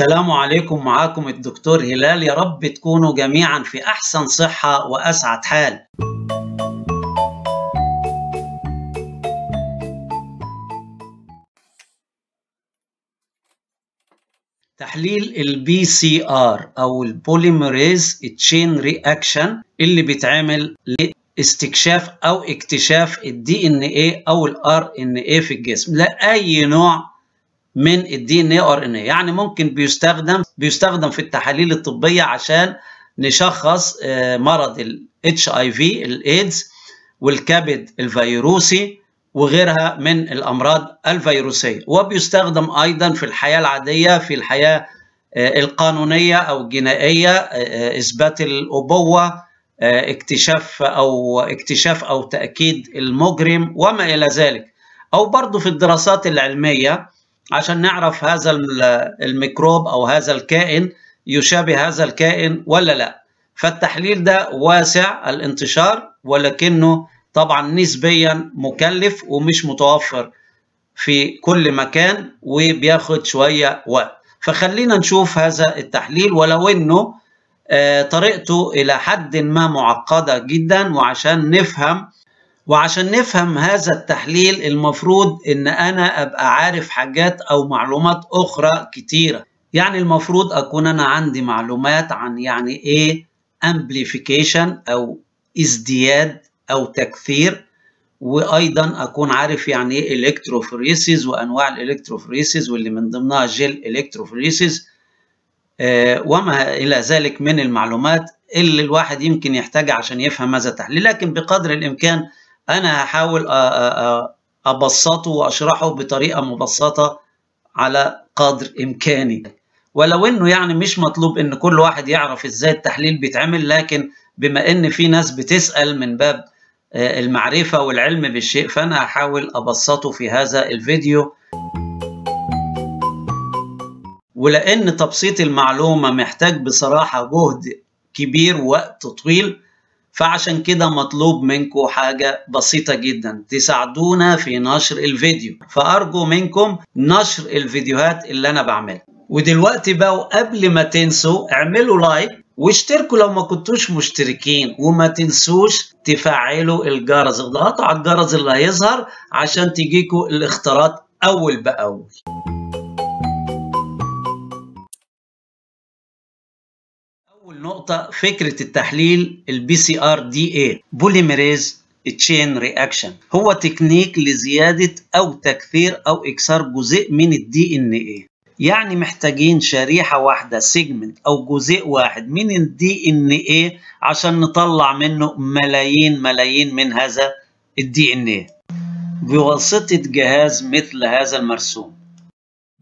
السلام عليكم معاكم الدكتور هلال يا رب تكونوا جميعا في احسن صحه واسعد حال تحليل البي سي ار او البوليميريز تشين رياكشن اللي بيتعمل لاستكشاف او اكتشاف الدي ان اي او الار ان اي في الجسم لاي نوع من الدي ان اي ار ان اي يعني ممكن بيستخدم بيستخدم في التحاليل الطبيه عشان نشخص آه، مرض الاتش اي في الايدز والكبد الفيروسي وغيرها من الامراض الفيروسيه وبيستخدم ايضا في الحياه العاديه في الحياه آه، القانونيه او الجنائيه آه، اثبات الابوه اكتشاف او اكتشاف او تاكيد المجرم وما الى ذلك او برضه في الدراسات العلميه عشان نعرف هذا الميكروب أو هذا الكائن يشابه هذا الكائن ولا لا فالتحليل ده واسع الانتشار ولكنه طبعا نسبيا مكلف ومش متوفر في كل مكان وبياخد شوية وقت فخلينا نشوف هذا التحليل ولو انه آه، طريقته الى حد ما معقدة جدا وعشان نفهم وعشان نفهم هذا التحليل المفروض ان انا ابقى عارف حاجات او معلومات اخرى كتيرة يعني المفروض اكون انا عندي معلومات عن يعني ايه amplification او ازدياد او تكثير وايضا اكون عارف يعني ايه الكتروفوريسيس وانواع الالكتروفوريسيس واللي من ضمنها جيل الكتروفوريسيس آه، وما الى ذلك من المعلومات اللي الواحد يمكن يحتاجها عشان يفهم هذا التحليل لكن بقدر الامكان انا هحاول آه، آه، آه، ابسطه واشرحه بطريقه مبسطه على قدر امكاني ولو انه يعني مش مطلوب ان كل واحد يعرف ازاي التحليل بيتعمل لكن بما ان في ناس بتسال من باب المعرفه والعلم بالشيء فانا هحاول ابسطه في هذا الفيديو ولان تبسيط المعلومه محتاج بصراحه جهد كبير ووقت طويل فعشان كده مطلوب منكم حاجة بسيطة جدا تساعدونا في نشر الفيديو فأرجو منكم نشر الفيديوهات اللي أنا بعملها ودلوقتي بقى وقبل ما تنسوا اعملوا لايك واشتركوا لو ما كنتوش مشتركين وما تنسوش تفعلوا الجرس اضغطوا على الجرس اللي هيظهر عشان تجيكوا الاختيارات أول بأول نقطة فكرة التحليل البي سي ار دي اي بوليميريز تشين رياكشن هو تكنيك لزيادة أو تكثير أو إكسار جزء من الدي إن اي يعني محتاجين شريحة واحدة سيجمنت أو جزء واحد من الدي إن اي عشان نطلع منه ملايين ملايين من هذا الدي إن اي بواسطة جهاز مثل هذا المرسوم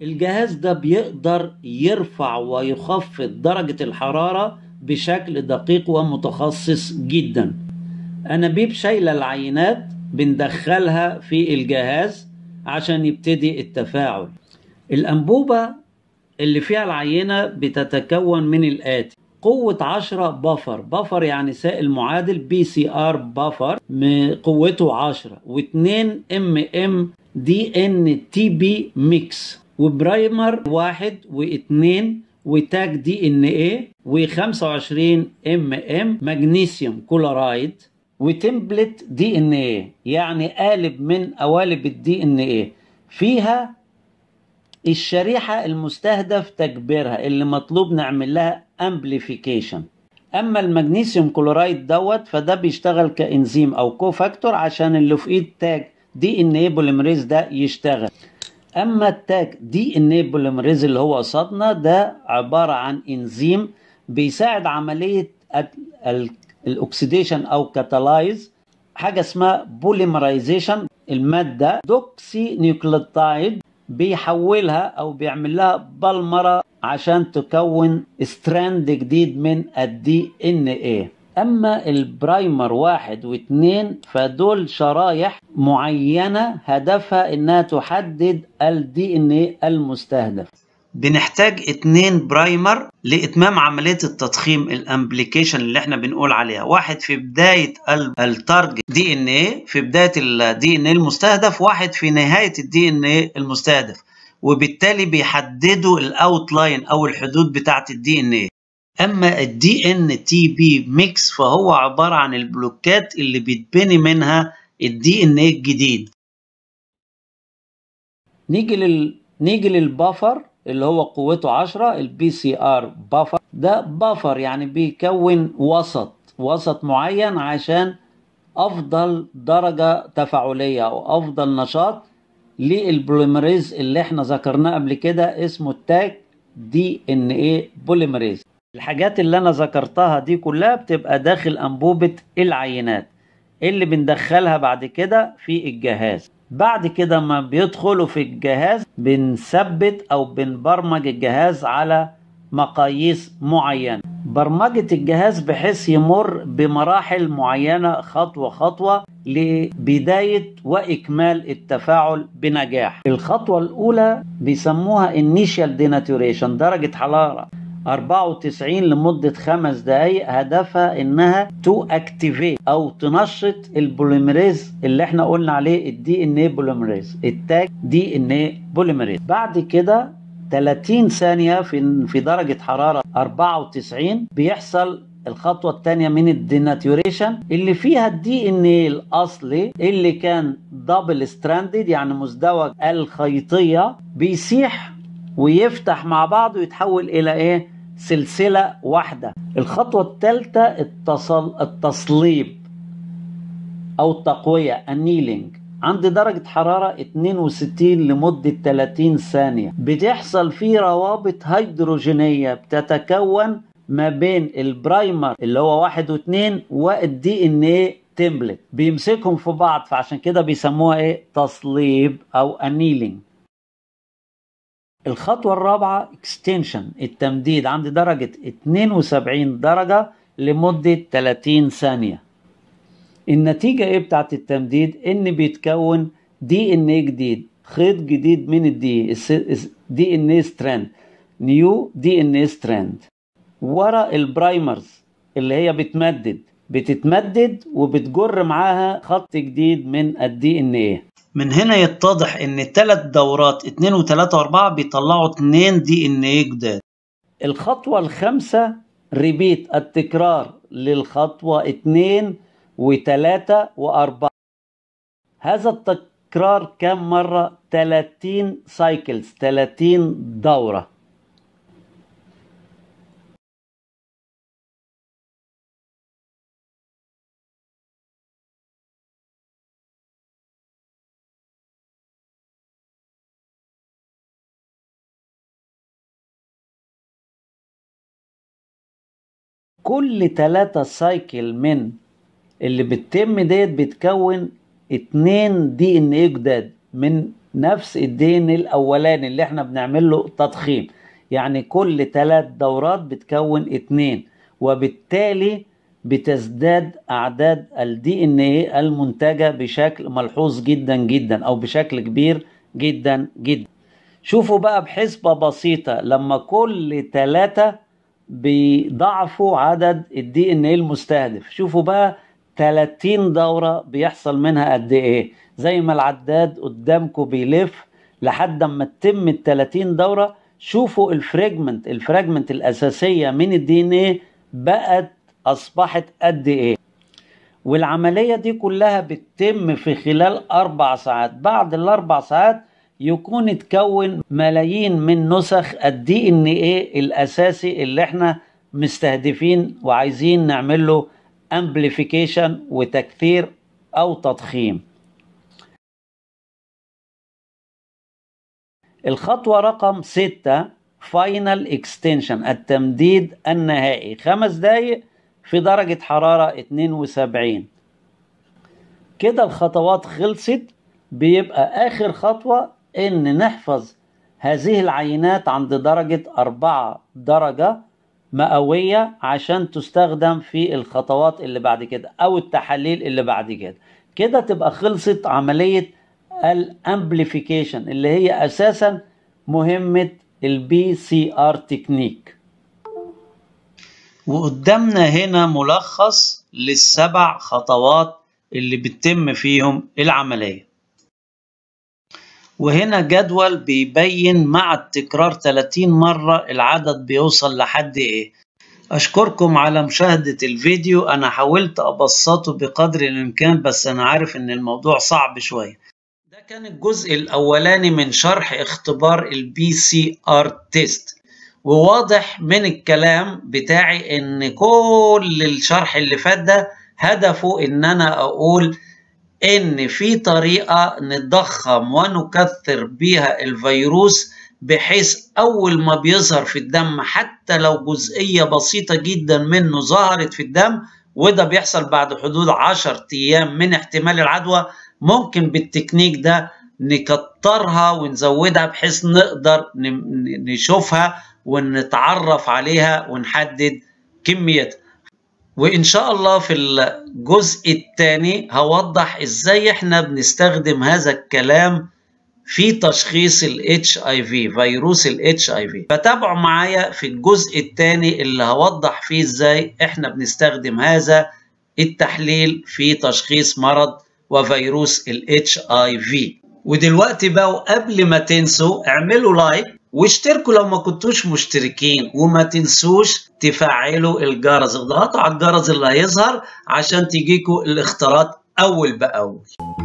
الجهاز ده بيقدر يرفع ويخفض درجة الحرارة بشكل دقيق ومتخصص جدا أنابيب شايلة العينات بندخلها في الجهاز عشان يبتدي التفاعل الأنبوبة اللي فيها العينة بتتكون من الآتي قوة عشرة بفر بفر يعني سائل معادل بي سي ار بفر قوته عشرة واتنين ام ام دي ان تي بي ميكس وبرايمر واحد واثنين وتاج دي ان ايه و25 ام ام مغنيسيوم كلورايد وتمبلت دي ان ايه يعني قالب من قوالب الدي ان ايه فيها الشريحة المستهدف تكبيرها اللي مطلوب نعمل لها امبليفيكيشن اما المغنيسيوم كلورايد دوت فده بيشتغل كانزيم او كوفاكتور عشان اللي في ايد تاج دي ان ايه بوليمريز ده يشتغل اما التاك دي النيبولمريز اللي هو قصادنا ده عباره عن انزيم بيساعد عمليه الاكسديشن او كاتالايز حاجه اسمها بوليمرايزيشن الماده دوكسي نيوكليوتايد بيحولها او بيعمل لها بلمره عشان تكون ستراند جديد من الدي ان ايه اما البرايمر واحد واثنين فدول شرايح معينه هدفها انها تحدد الدي ان ايه المستهدف بنحتاج اثنين برايمر لاتمام عمليه التضخيم الامبليكيشن اللي احنا بنقول عليها واحد في بدايه التارجت دي ان ايه في بدايه الدي ان ايه المستهدف واحد في نهايه الدي ان ايه المستهدف وبالتالي بيحددوا الاوت لاين او الحدود بتاعه الدي ان ايه أما الدي إن تي بي ميكس فهو عبارة عن البلوكات اللي بيتبني منها الدي إن إيه الجديد نيجي لل... نيجي للبافر اللي هو قوته 10 البي سي ار بافر ده بافر يعني بيكون وسط وسط معين عشان افضل درجه تفاعليه او افضل نشاط للبوليمريز اللي احنا ذكرناه قبل كده اسمه التاج دي ان ايه بوليمريز الحاجات اللي انا ذكرتها دي كلها بتبقى داخل انبوبة العينات إيه اللي بندخلها بعد كده في الجهاز بعد كده ما بيدخلوا في الجهاز بنثبت او بنبرمج الجهاز على مقاييس معينة برمجة الجهاز بحيث يمر بمراحل معينة خطوة خطوة لبداية وإكمال التفاعل بنجاح الخطوة الأولى بيسموها initial denaturation درجة حرارة 94 لمدة خمس دقايق هدفها انها تو اكتيفيت او تنشط البوليمريز اللي احنا قلنا عليه الدي ان ايه بوليمريز التاج دي ان ايه بوليمريز بعد كده 30 ثانية في في درجة حرارة 94 بيحصل الخطوة الثانية من الديناتيوريشن اللي فيها الدي ان اي الاصلي اللي كان دبل ستراندد يعني مزدوج الخيطية بيسيح ويفتح مع بعض ويتحول الى ايه سلسلة واحدة الخطوة الثالثة التصل التصليب أو التقوية النيلينج عند درجة حرارة 62 لمدة 30 ثانية بتحصل فيه روابط هيدروجينية بتتكون ما بين البرايمر اللي هو واحد واثنين والدي ان ايه تمبلت بيمسكهم في بعض فعشان كده بيسموها ايه تصليب او انيلينج الخطوة الرابعة اكستنشن التمديد عند درجة 72 درجة لمدة 30 ثانية النتيجة ايه بتاعت التمديد ان بيتكون دي ان ايه جديد خيط جديد من الدي دي ان ايه ستراند نيو دي ان ايه ستراند ورا البرايمرز اللي هي بتمدد بتتمدد وبتجر معاها خط جديد من الدي ان ايه من هنا يتضح ان الثلاث دورات 2 و3 و4 بيطلعوا 2 دي ان ايه جداد الخطوه الخامسه ريبيت التكرار للخطوه 2 و3 و4 هذا التكرار كم مره 30 سايكلز 30 دوره كل تلاتة سايكل من اللي بتتم ديت بتكون اتنين دي ان ايه جداد من نفس الدين الاولاني اللي احنا بنعمل له تضخيم يعني كل تلات دورات بتكون اتنين وبالتالي بتزداد اعداد الدي ان ايه المنتجه بشكل ملحوظ جدا جدا او بشكل كبير جدا جدا شوفوا بقى بحسبه بسيطه لما كل ثلاثه بيضعفوا عدد الدي ان ايه المستهدف شوفوا بقى 30 دوره بيحصل منها قد ايه زي ما العداد قدامكم بيلف لحد اما تتم ال 30 دوره شوفوا الفريجمنت الفريجمنت الاساسيه من الدي ان ايه بقت اصبحت قد ايه والعمليه دي كلها بتتم في خلال اربع ساعات بعد الاربع ساعات يكون اتكون ملايين من نسخ الدي ان ايه الاساسي اللي احنا مستهدفين وعايزين نعمل له امبليفيكيشن وتكثير او تضخيم الخطوة رقم ستة فاينل اكستنشن التمديد النهائي خمس دقايق في درجة حرارة 72 كده الخطوات خلصت بيبقى آخر خطوة ان نحفظ هذه العينات عند درجة 4 درجة مئوية عشان تستخدم في الخطوات اللي بعد كده او التحاليل اللي بعد كده كده تبقى خلصت عملية الامبليفيكيشن اللي هي اساسا مهمة البي سي ار تكنيك وقدامنا هنا ملخص للسبع خطوات اللي بتتم فيهم العملية وهنا جدول بيبين مع التكرار 30 مرة العدد بيوصل لحد ايه أشكركم على مشاهدة الفيديو أنا حاولت أبسطه بقدر الإمكان بس أنا عارف إن الموضوع صعب شوية ده كان الجزء الأولاني من شرح اختبار البي سي آر تيست وواضح من الكلام بتاعي إن كل الشرح اللي فات ده هدفه إن أنا أقول ان في طريقه نضخم ونكثر بيها الفيروس بحيث اول ما بيظهر في الدم حتى لو جزئيه بسيطه جدا منه ظهرت في الدم وده بيحصل بعد حدود 10 ايام من احتمال العدوى ممكن بالتكنيك ده نكترها ونزودها بحيث نقدر نشوفها ونتعرف عليها ونحدد كميتها وان شاء الله في الجزء الثاني هوضح ازاي احنا بنستخدم هذا الكلام في تشخيص الاتش اي في فيروس الاتش اي في فتابعوا معايا في الجزء الثاني اللي هوضح فيه ازاي احنا بنستخدم هذا التحليل في تشخيص مرض وفيروس الاتش اي في ودلوقتي بقى وقبل ما تنسوا اعملوا لايك واشتركوا لو ما كنتوش مشتركين وما تنسوش تفعلوا الجرس اضغطوا على الجرس اللي هيظهر عشان تجيكوا الاختيارات اول باول